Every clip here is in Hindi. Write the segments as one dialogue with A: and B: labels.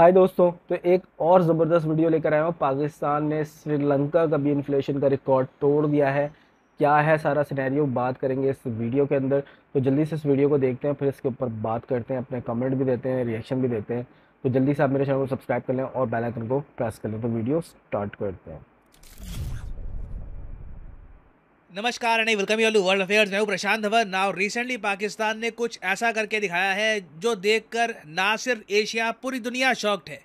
A: हाय दोस्तों तो एक और ज़बरदस्त वीडियो लेकर आया हूँ पाकिस्तान ने श्रीलंका का भी इन्फ्लेशन का रिकॉर्ड तोड़ दिया है क्या है सारा सिनेरियो बात करेंगे इस वीडियो के अंदर तो जल्दी से इस वीडियो को देखते हैं फिर इसके ऊपर बात करते हैं अपने कमेंट भी देते हैं रिएक्शन भी देते हैं तो जल्दी से आप मेरे चैनल को सब्सक्राइब कर लें और बेलाइकन को प्रेस कर लें तो वीडियो स्टार्ट करते हैं
B: नमस्कार and welcome you world affairs मैं हूँ प्रशांत धवन नाउ रिसेंटली पाकिस्तान ने कुछ ऐसा करके दिखाया है जो देखकर ना सिर्फ एशिया पूरी दुनिया शॉक्ड है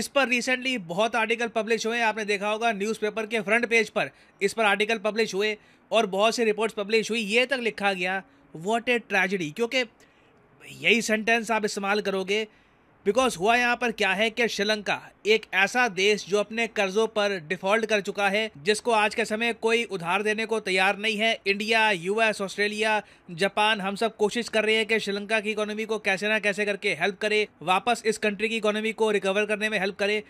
B: इस पर रिसेंटली बहुत आर्टिकल पब्लिश हुए आपने देखा होगा न्यूज़पेपर के फ्रंट पेज पर इस पर आर्टिकल पब्लिश हुए और बहुत से रिपोर्ट्स पब्लिश हुई ये तक लिखा गया वॉट ए ट्रेजिडी क्योंकि यही सेंटेंस आप इस्तेमाल करोगे बिकॉज हुआ यहाँ पर क्या है कि श्रीलंका एक ऐसा देश जो अपने कर्जों पर डिफॉल्ट कर चुका है जिसको आज के समय कोई उधार देने को तैयार नहीं है इंडिया यूएस ऑस्ट्रेलिया जापान हम सब कोशिश कर रहे हैं कि श्रीलंका की इकोनॉमी को कैसे ना कैसे करके हेल्प करे वापस इस कंट्री की इकोनॉमी को रिकवर करने में हेल्प करे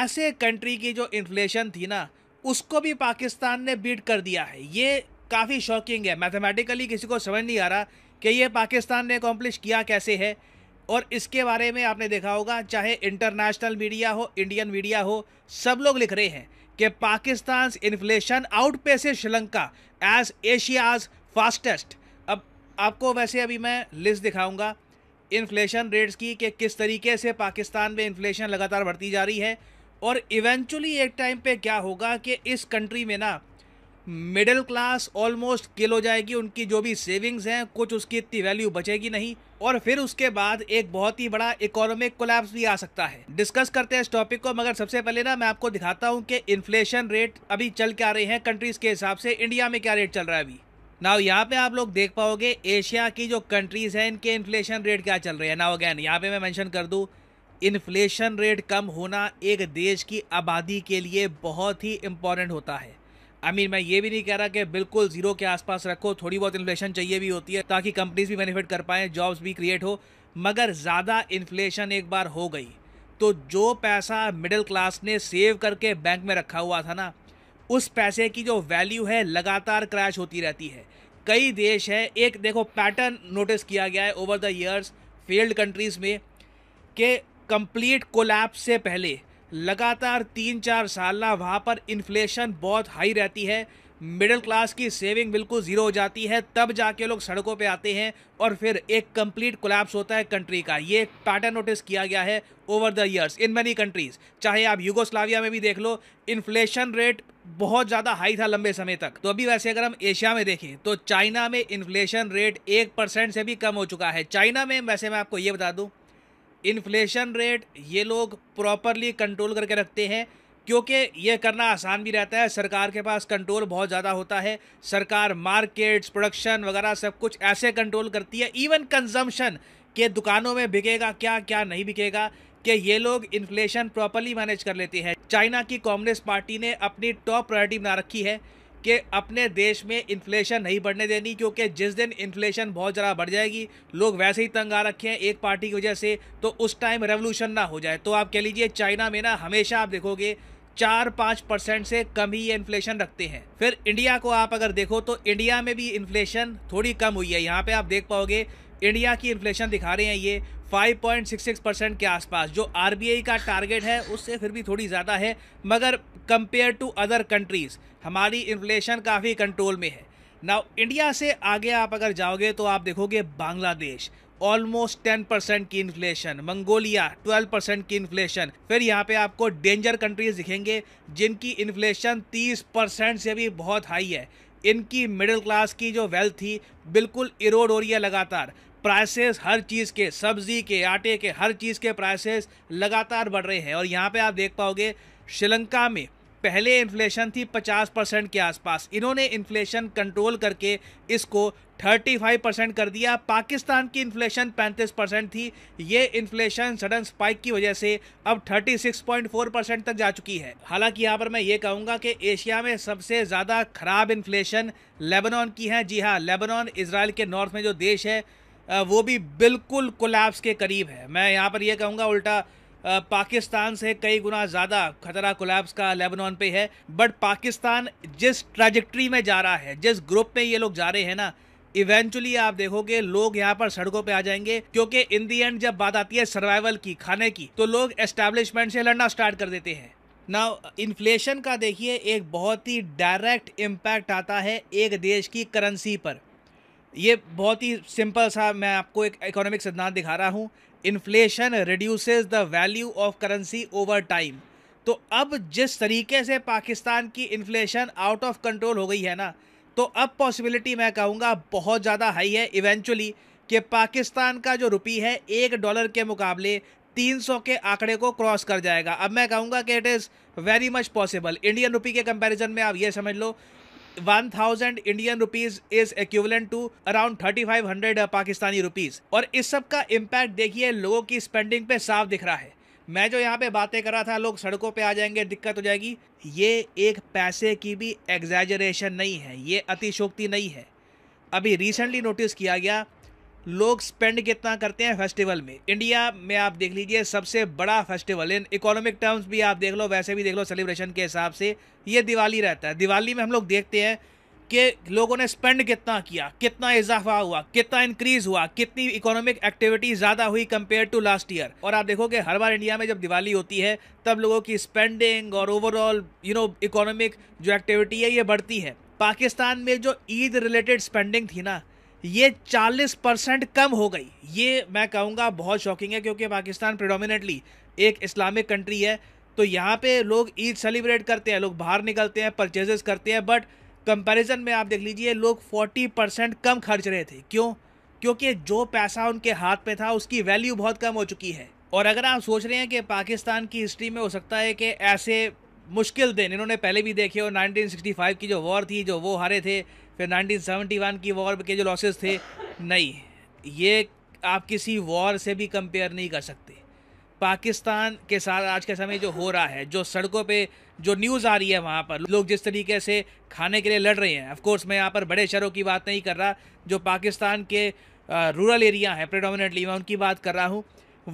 B: ऐसे कंट्री की जो इन्फ्लेशन थी ना उसको भी पाकिस्तान ने बीट कर दिया है ये काफ़ी शॉकिंग है मैथमेटिकली किसी को समझ नहीं आ रहा कि ये पाकिस्तान ने अकॉम्प्लिश किया कैसे है और इसके बारे में आपने देखा होगा चाहे इंटरनेशनल मीडिया हो इंडियन मीडिया हो सब लोग लिख रहे हैं कि Pakistan inflation outpaces Sri Lanka as Asia's fastest अब आपको वैसे अभी मैं लिस्ट दिखाऊंगा इन्फ्लेशन रेट्स की कि किस तरीके से पाकिस्तान में इन्फ्लेशन लगातार बढ़ती जा रही है और इवेंचुअली एक टाइम पे क्या होगा कि इस कंट्री में ना मिडिल क्लास ऑलमोस्ट किल हो जाएगी उनकी जो भी सेविंग्स हैं कुछ उसकी इतनी वैल्यू बचेगी नहीं और फिर उसके बाद एक बहुत ही बड़ा इकोनॉमिक कोलैप्स भी आ सकता है डिस्कस करते हैं इस टॉपिक को मगर सबसे पहले ना मैं आपको दिखाता हूँ कि इन्फ्लेशन रेट अभी चल के आ रहे हैं कंट्रीज के हिसाब से इंडिया में क्या रेट चल रहा है अभी नाव यहाँ पे आप लोग देख पाओगे एशिया की जो कंट्रीज हैं इनके इन्फ्लेशन रेट क्या चल रहे हैं नाउ अगैन यहाँ पे मैं मैंशन कर दूँ इन्फ्लेशन रेट कम होना एक देश की आबादी के लिए बहुत ही इम्पोर्टेंट होता है आई I मीन mean, मैं ये भी नहीं कह रहा कि बिल्कुल जीरो के आसपास रखो थोड़ी बहुत इन्फ्लेशन चाहिए भी होती है ताकि कंपनीज भी बेनिफिट कर पाएँ जॉब्स भी क्रिएट हो मगर ज़्यादा इन्फ्लेशन एक बार हो गई तो जो पैसा मिडिल क्लास ने सेव करके बैंक में रखा हुआ था ना उस पैसे की जो वैल्यू है लगातार क्रैश होती रहती है कई देश है एक देखो पैटर्न नोटिस किया गया है over the years failed countries में कि कंप्लीट कोलैप्स से पहले लगातार तीन चार साल वहाँ पर इन्फ्लेशन बहुत हाई रहती है मिडिल क्लास की सेविंग बिल्कुल ज़ीरो हो जाती है तब जाके लोग सड़कों पे आते हैं और फिर एक कंप्लीट कोलैप्स होता है कंट्री का ये पैटर्न नोटिस किया गया है over the years in many countries चाहे आप यूगोस्लाविया में भी देख लो इन्फ्लेशन रेट बहुत ज़्यादा हाई था लंबे समय तक तो अभी वैसे अगर हम एशिया में देखें तो चाइना में इन्फ्लेशन रेट एक परसेंट से भी कम हो चुका है चाइना में वैसे मैं आपको ये बता दूँ इन्फ्लेशन रेट ये लोग प्रॉपरली कंट्रोल करके रखते हैं क्योंकि ये करना आसान भी रहता है सरकार के पास कंट्रोल बहुत ज़्यादा होता है सरकार मार्केट्स प्रोडक्शन वगैरह सब कुछ ऐसे कंट्रोल करती है इवन कंजम्पशन के दुकानों में बिकेगा क्या क्या नहीं बिकेगा कि ये लोग इन्फ्लेशन प्रॉपरली मैनेज कर लेते हैं चाइना की कम्युनिस्ट पार्टी ने अपनी टॉप प्रायोरिटी बना रखी है कि अपने देश में इन्फ्लेशन नहीं बढ़ने देनी क्योंकि जिस दिन इन्फ्लेशन बहुत ज़्यादा बढ़ जाएगी लोग वैसे ही तंग आ रखे हैं एक पार्टी की वजह से तो उस टाइम रेवोल्यूशन ना हो जाए तो आप कह लीजिए चाइना में ना हमेशा आप देखोगे चार पाँच परसेंट से कम ही ये इन्फ्लेशन रखते हैं फिर इंडिया को आप अगर देखो तो इंडिया में भी इन्फ्लेशन थोड़ी कम हुई है यहाँ पर आप देख पाओगे इंडिया की इन्फ्लेशन दिखा रहे हैं ये 5.66 परसेंट के आसपास जो आर का टारगेट है उससे फिर भी थोड़ी ज़्यादा है मगर कंपेयर टू अदर कंट्रीज़ हमारी इन्फ्लेशन काफ़ी कंट्रोल में है नाउ इंडिया से आगे आप अगर जाओगे तो आप देखोगे बांग्लादेश ऑलमोस्ट टेन परसेंट की इन्फ्लेशन मंगोलिया ट्वेल्व परसेंट की इन्फ्लेशन फिर यहाँ पे आपको डेंजर कंट्रीज दिखेंगे जिनकी इन्फ्लेशन तीस परसेंट से भी बहुत हाई है इनकी मिडिल क्लास की जो वेल्थ थी बिल्कुल इरोड हो रही है लगातार प्राइसेस हर चीज़ के सब्ज़ी के आटे के हर चीज़ के प्राइसेस लगातार बढ़ रहे हैं और यहाँ पे आप देख पाओगे श्रीलंका में पहले इन्फ्लेशन थी 50 परसेंट के आसपास इन्होंने इन्फ्लेशन कंट्रोल करके इसको 35 परसेंट कर दिया पाकिस्तान की इन्फ्लेशन 35 परसेंट थी ये इन्फ्लेशन सडन स्पाइक की वजह से अब 36.4 परसेंट तक जा चुकी है हालांकि यहाँ पर मैं ये कहूँगा कि एशिया में सबसे ज़्यादा खराब इन्फ्लेशन लेबनान की है जी हाँ लेबनान इसराइल के नॉर्थ में जो देश है वो भी बिल्कुल कोलैप्स के करीब है मैं यहाँ पर यह कहूँगा उल्टा पाकिस्तान से कई गुना ज़्यादा खतरा कोलैप्स का लेबनान पे है बट पाकिस्तान जिस ट्रेजेक्ट्री में जा रहा है जिस ग्रुप में ये लोग जा रहे हैं ना इवेंचुअली आप देखोगे लोग यहाँ पर सड़कों पे आ जाएंगे क्योंकि इन दी एंड जब बात आती है सर्वाइवल की खाने की तो लोग एस्टेब्लिशमेंट से लड़ना स्टार्ट कर देते हैं ना इन्फ्लेशन का देखिए एक बहुत ही डायरेक्ट इम्पैक्ट आता है एक देश की करेंसी पर ये बहुत ही सिंपल सा मैं आपको एक इकोनॉमिक सिद्धांत दिखा रहा हूँ inflation reduces the value of currency over time तो अब जिस तरीके से पाकिस्तान की इन्फ्लेशन आउट ऑफ कंट्रोल हो गई है ना तो अब पॉसिबिलिटी मैं कहूँगा बहुत ज़्यादा हाई है इवेंचुअली कि पाकिस्तान का जो रुपी है एक डॉलर के मुकाबले 300 के आंकड़े को क्रॉस कर जाएगा अब मैं कहूँगा कि it is very much possible Indian rupee के कंपैरिजन में आप ये समझ लो one thousand Indian rupees is equivalent to around thirty five hundred Pakistani rupees और इस सब का इम्पैक्ट देखिए लोगों की स्पेंडिंग पे साफ दिख रहा है मैं जो यहाँ पे बातें कर रहा था लोग सड़कों पे आ जाएंगे दिक्कत हो जाएगी ये एक पैसे की भी एग्जैजरेशन नहीं है ये अतिशोक्ति नहीं है अभी रिसेंटली नोटिस किया गया लोग स्पेंड कितना करते हैं फेस्टिवल में इंडिया में आप देख लीजिए सबसे बड़ा फेस्टिवल इन इकोनॉमिक टर्म्स भी आप देख लो वैसे भी देख लो सेलिब्रेशन के हिसाब से ये दिवाली रहता है दिवाली में हम लोग देखते हैं कि लोगों ने स्पेंड कितना किया कितना इजाफा हुआ कितना इंक्रीज हुआ कितनी इकोनॉमिक एक्टिविटी ज़्यादा हुई कंपेयर टू लास्ट ईयर और आप देखोगे हर बार इंडिया में जब दिवाली होती है तब लोगों की स्पेंडिंग और ओवरऑल यू नो इकोनॉमिक जो एक्टिविटी है ये बढ़ती है पाकिस्तान में जो ईद रिलेटेड स्पेंडिंग थी ना ये 40 परसेंट कम हो गई ये मैं कहूँगा बहुत शॉकिंग है क्योंकि पाकिस्तान प्रिडोमिनेटली एक इस्लामिक कंट्री है तो यहाँ पे लोग ईद सेलिब्रेट करते हैं लोग बाहर निकलते हैं परचेजेस करते हैं बट कंपैरिजन में आप देख लीजिए लोग 40 परसेंट कम खर्च रहे थे क्यों क्योंकि जो पैसा उनके हाथ पे था उसकी वैल्यू बहुत कम हो चुकी है और अगर आप सोच रहे हैं कि पाकिस्तान की हिस्ट्री में हो सकता है कि ऐसे मुश्किल दिन इन्होंने पहले भी देखे हो 1965 की जो वॉर थी जो वो हारे थे फिर 1971 की वॉर के जो लॉसेस थे नहीं ये आप किसी वॉर से भी कंपेयर नहीं कर सकते पाकिस्तान के साथ आज के समय जो हो रहा है जो सड़कों पे जो न्यूज़ आ रही है वहाँ पर लोग जिस तरीके से खाने के लिए लड़ रहे हैं ऑफकोर्स मैं यहाँ पर बड़े शहरों की बात नहीं कर रहा जो पाकिस्तान के रूरल एरिया हैं प्रेडोमिनेटली मैं उनकी बात कर रहा हूँ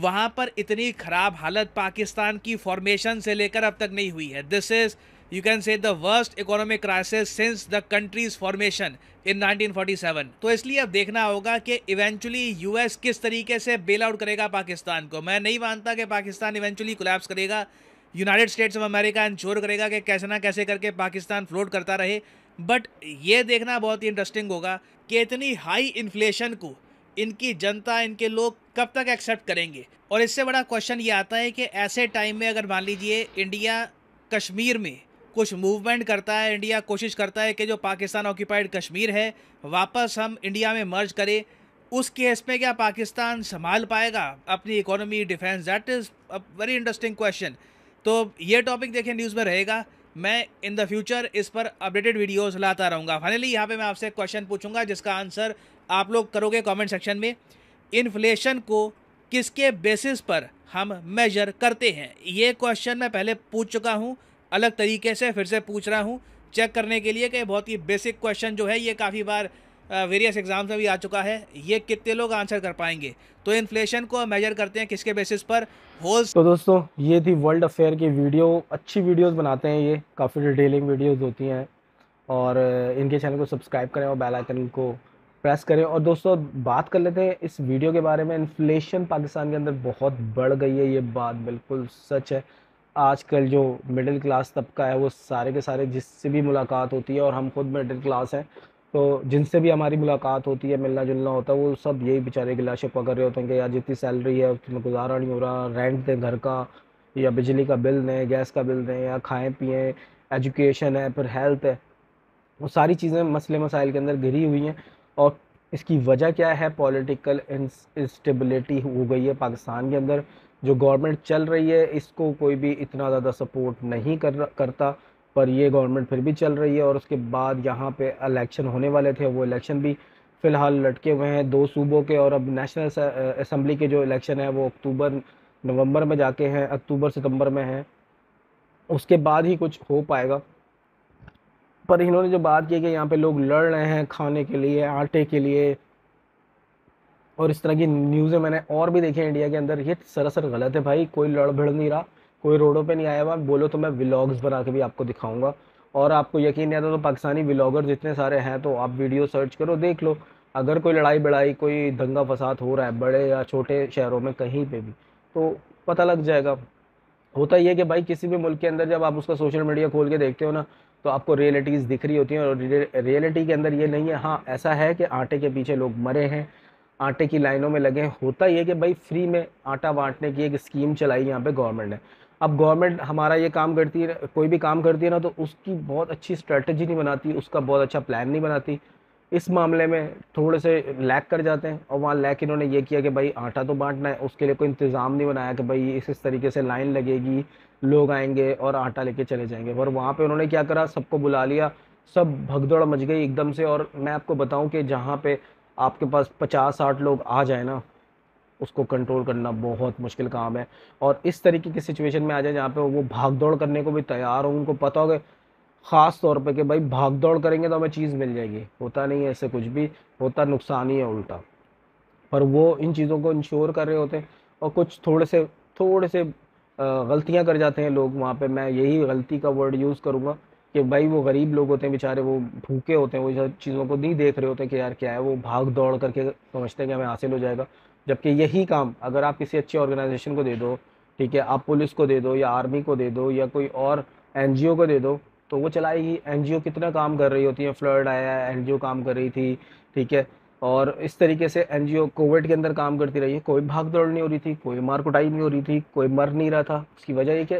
B: वहाँ पर इतनी ख़राब हालत पाकिस्तान की फॉर्मेशन से लेकर अब तक नहीं हुई है this is you can say the worst economic crisis since the country's formation in 1947 तो इसलिए अब देखना होगा कि इवेंचुअली यूएस किस तरीके से बेल आउट करेगा पाकिस्तान को मैं नहीं मानता कि पाकिस्तान इवेंचुअली कोलैप्स करेगा United States of America ensure करेगा कि कैसे ना कैसे करके पाकिस्तान फ्लोट करता रहे बट ये देखना बहुत ही इंटरेस्टिंग होगा कि इतनी हाई इन्फ्लेशन को इनकी जनता इनके लोग कब तक एक्सेप्ट करेंगे और इससे बड़ा क्वेश्चन ये आता है कि ऐसे टाइम में अगर मान लीजिए इंडिया कश्मीर में कुछ मूवमेंट करता है इंडिया कोशिश करता है कि जो पाकिस्तान ऑक्यूपाइड कश्मीर है वापस हम इंडिया में मर्ज करें उस केस में क्या पाकिस्तान संभाल पाएगा अपनी economy defence that is a very interesting question तो ये टॉपिक देखिए न्यूज़ में रहेगा मैं इन द फ्यूचर इस पर अपडेटेड वीडियोस लाता रहूँगा फाइनली यहाँ पे मैं आपसे क्वेश्चन पूछूंगा जिसका आंसर आप लोग करोगे कमेंट सेक्शन में इन्फ्लेशन को किसके बेसिस पर हम मेजर करते हैं ये क्वेश्चन मैं पहले पूछ चुका हूँ अलग तरीके से फिर से पूछ रहा हूँ चेक करने के लिए कि बहुत ही बेसिक क्वेश्चन जो है ये काफ़ी बार वेरियस एग्ज़ाम्स में भी आ चुका है ये कितने लोग आंसर कर पाएंगे तो इन्फ्लेशन को मेजर करते हैं किसके बेसिस पर
A: होल्स तो दोस्तों ये थी वर्ल्ड अफेयर की वीडियो अच्छी वीडियोस बनाते हैं ये काफ़ी डिटेलिंग वीडियोस होती हैं और इनके चैनल को सब्सक्राइब करें और बेलाइकन को प्रेस करें और दोस्तों बात कर लेते हैं इस वीडियो के बारे में इन्फ्लेशन पाकिस्तान के अंदर बहुत बढ़ गई है ये बात बिल्कुल सच है आजकल जो मिडिल क्लास तबका है वो सारे के सारे जिससे भी मुलाकात होती है और हम खुद मिडिल क्लास हैं तो जिनसे भी हमारी मुलाकात होती है मिलना जुलना होता है वो सब यही बेचारे गिला शिकवा कर रहे होते हैं कि यार जितनी सैलरी है उसमें गुजारा नहीं हो रहा रेंट दें घर का या बिजली का बिल दें गैस का बिल दें या खाएँ पिएँ एजुकेशन है फिर हेल्थ है वो सारी चीज़ें मसले मसाइल के अंदर घिरी हुई हैं और इसकी वजह क्या है पॉलिटिकल इंस्टेबिलिटी हो गई है पाकिस्तान के अंदर जो गवर्नमेंट चल रही है इसको कोई भी इतना ज़्यादा सपोर्ट नहीं कर करता पर ये गवर्नमेंट फिर भी चल रही है और उसके बाद यहाँ पे इलेक्शन होने वाले थे वो इलेक्शन भी फ़िलहाल लटके हुए हैं दो सूबों के और अब नेशनल असम्बली के जो इलेक्शन है वो अक्टूबर नवंबर में जाके हैं अक्टूबर सितंबर में हैं उसके बाद ही कुछ हो पाएगा पर इन्होंने जो बात की कि यहाँ पे लोग लड़ रहे हैं खाने के लिए आटे के लिए और इस तरह की न्यूज़ें मैंने और भी देखी इंडिया के अंदर ये सरासर गलत है भाई कोई लड़ भिड़ नहीं रहा कोई रोडों पे नहीं आया हुआ बोलो तो मैं व्लॉग्स बना के भी आपको दिखाऊंगा और आपको यकीन नहीं आता तो पाकिस्तानी व्लॉगर जितने सारे हैं तो आप वीडियो सर्च करो देख लो अगर कोई लड़ाई बड़ाई कोई दंगा फसाद हो रहा है बड़े या छोटे शहरों में कहीं पर भी तो पता लग जाएगा होता है कि भाई किसी भी मुल्क के अंदर जब आप उसका सोशल मीडिया खोल के देखते हो ना तो आपको रियलिटीज़ दिख रही होती हैं और रियलिटी के अंदर ये नहीं है हाँ ऐसा है कि आटे के पीछे लोग मरे हैं आटे की लाइनों में लगे हैं होता ही है कि भाई फ्री में आटा बांटने की एक स्कीम चलाई यहाँ पे गवर्नमेंट ने अब गवर्नमेंट हमारा ये काम करती है कोई भी काम करती है ना तो उसकी बहुत अच्छी स्ट्रेटजी नहीं बनाती उसका बहुत अच्छा प्लान नहीं बनाती इस मामले में थोड़े से लैक कर जाते हैं और वहाँ लैक इन्होंने ये किया कि भाई आटा तो बांटना है उसके लिए कोई इंतज़ाम नहीं बनाया कि भाई इस इस तरीके से लाइन लगेगी लोग आएंगे और आटा लेके चले जाएंगे और वहाँ पे उन्होंने क्या करा सबको बुला लिया सब भगदौड़ मच गई एकदम से और मैं आपको बताऊं कि जहाँ पे आपके पास पचास साठ लोग आ जाए ना उसको कंट्रोल करना बहुत मुश्किल काम है और इस तरीके की सिचुएशन में आ जाए जहाँ पे वो भाग दौड़ करने को भी तैयार हो उनको पता होगा ख़ास तौर पे कि भाई भाग दौड़ करेंगे तो हमें चीज़ मिल जाएगी होता नहीं है ऐसे कुछ भी होता नुकसान ही है उल्टा पर वो इन चीज़ों को इंश्योर कर रहे होते हैं और कुछ थोड़े से थोड़े से गलतियाँ कर जाते हैं लोग वहाँ पर मैं यही गलती का वर्ड यूज़ करूँगा कि भाई वो गरीब लोग होते हैं बेचारे वो भूखे होते हैं वो सब चीज़ों को नहीं देख रहे होते कि यार क्या है वो भाग दौड़ करके समझते हैं कि हमें हासिल हो जाएगा जबकि यही काम अगर आप किसी अच्छी ऑर्गेनाइजेशन को दे दो ठीक है आप पुलिस को दे दो या आर्मी को दे दो या कोई और एन को दे दो तो वो चलाएगी एन कितना काम कर रही होती है फ्लड आया एन काम कर रही थी ठीक है और इस तरीके से एन कोविड के अंदर काम करती रही है कोई भाग दौड़ नहीं हो रही थी कोई मार कुटाई नहीं हो रही थी कोई मर नहीं रहा था उसकी वजह ये कि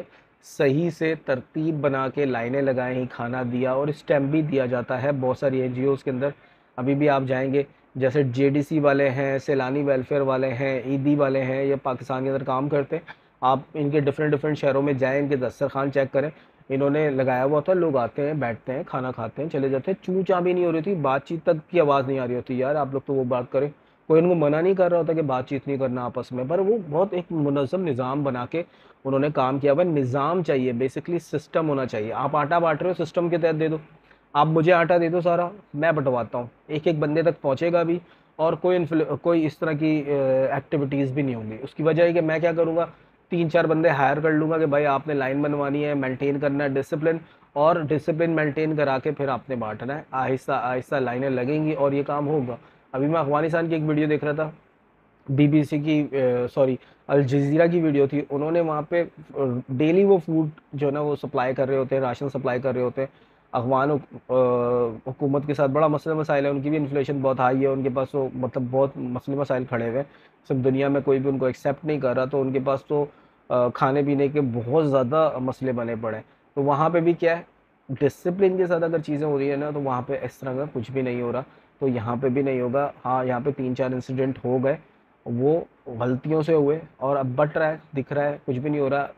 A: सही से तरतीब बना के लाइनें लगाए ही खाना दिया और स्टैम्प भी दिया जाता है बहुत सारी एन के अंदर अभी भी आप जाएंगे जैसे जे वाले हैं सैलानी वेलफेयर वाले हैं ईदी वाले हैं या पाकिस्तान के अंदर काम करते हैं आप इनके डिफरेंट डिफरेंट शहरों में जाएँ इनके दस्तरखान चेक करें इन्होंने लगाया हुआ था लोग आते हैं बैठते हैं खाना खाते हैं चले जाते हैं चूँ चाँ भी नहीं हो रही थी बातचीत तक की आवाज़ नहीं आ रही होती यार आप लोग तो वो बात करें कोई उनको मना नहीं कर रहा होता कि बातचीत नहीं करना आपस में पर वो बहुत एक मुनज़म निज़ाम बना के उन्होंने काम किया हुआ निज़ाम चाहिए बेसिकली सिस्टम होना चाहिए आप आटा बांट रहे हो सिस्टम के तहत दे दो आप मुझे आटा दे दो सारा मैं बंटवाता हूँ एक एक बंदे तक पहुँचेगा भी और कोई कोई इस तरह की एक्टिविटीज़ भी नहीं होंगी उसकी वजह है कि मैं क्या करूँगा तीन चार बंदे हायर कर लूँगा कि भाई आपने लाइन बनवानी है मेनटेन करना है डिसिप्लिन और डिसिप्लिन मेंटेन करा के फिर आपने बांटना है आहिस्ता आहिस्ता लाइनें लगेंगी और ये काम होगा अभी मैं अफगानिस्तान की एक वीडियो देख रहा था बीबीसी की सॉरी अल जजीरा की वीडियो थी उन्होंने वहाँ पे डेली वो फूड जो है ना वो सप्लाई कर रहे होते हैं राशन सप्लाई कर रहे होते हैं अफगान हुकूमत के साथ बड़ा मसले मसाइल है उनकी भी इन्फ्लेशन बहुत हाई है उनके पास तो मतलब बहुत मसले मसाइल खड़े हुए हैं सिर्फ दुनिया में कोई भी उनको एक्सेप्ट नहीं कर रहा तो उनके पास तो खाने पीने के बहुत ज़्यादा मसले बने पड़े तो वहाँ पर भी क्या है डिसिप्लिन के साथ अगर चीज़ें हो रही है ना तो वहाँ पर इस तरह का कुछ भी नहीं हो रहा तो यहाँ पे भी नहीं होगा हाँ यहाँ पे तीन चार इंसिडेंट हो गए वो गलतियों से हुए और अब बट रहा है दिख रहा है कुछ भी नहीं हो रहा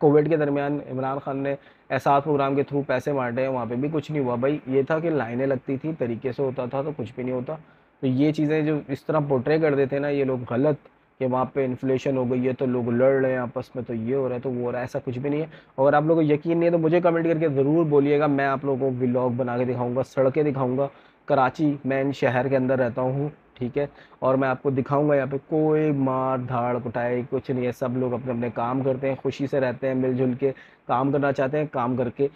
A: कोविड के दरमियान इमरान खान ने एहसास प्रोग्राम के थ्रू पैसे बांटे हैं वहाँ पे भी कुछ नहीं हुआ भाई ये था कि लाइनें लगती थी तरीके से होता था तो कुछ भी नहीं होता तो ये चीज़ें जो इस तरह पोट्रे कर देते ना ये लोग गलत कि वहाँ पे इन्फ्लेशन हो गई है तो लोग लड़ रहे हैं आपस में तो ये हो रहा है तो वो हो रहा है ऐसा कुछ भी नहीं है और आप लोगों को यकीन नहीं है तो मुझे कमेंट करके ज़रूर बोलिएगा मैं आप लोगों को व्लॉग बना के दिखाऊँगा सड़कें दिखाऊँगा कराची मैन शहर के अंदर रहता हूँ ठीक है और मैं आपको दिखाऊंगा यहाँ पे कोई मार धाड़ कुटाई कुछ नहीं है सब लोग अपने अपने काम करते हैं खुशी से रहते हैं मिलजुल के काम करना चाहते हैं काम करके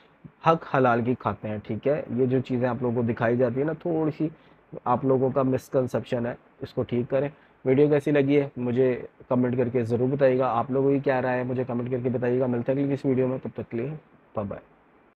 A: हक हलाल की खाते हैं ठीक है ये जो चीज़ें आप लोगों को दिखाई जाती है ना थोड़ी सी आप लोगों का मिसकनसप्शन है इसको ठीक करें वीडियो कैसी लगी है मुझे कमेंट करके ज़रूर बताइएगा आप लोगों की क्या राय है मुझे कमेंट करके बताइएगा मिलता है इस वीडियो में तब तक के लिए बाय